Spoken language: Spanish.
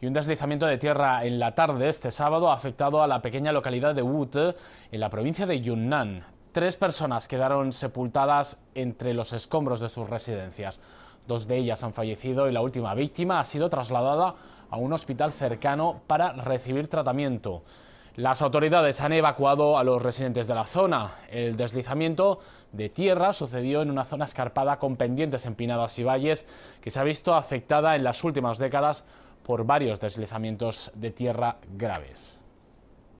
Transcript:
y un deslizamiento de tierra en la tarde este sábado ha afectado a la pequeña localidad de Wut... en la provincia de Yunnan. Tres personas quedaron sepultadas entre los escombros de sus residencias. Dos de ellas han fallecido y la última víctima ha sido trasladada a un hospital cercano para recibir tratamiento. Las autoridades han evacuado a los residentes de la zona. El deslizamiento de tierra sucedió en una zona escarpada con pendientes empinadas y valles que se ha visto afectada en las últimas décadas por varios deslizamientos de tierra graves.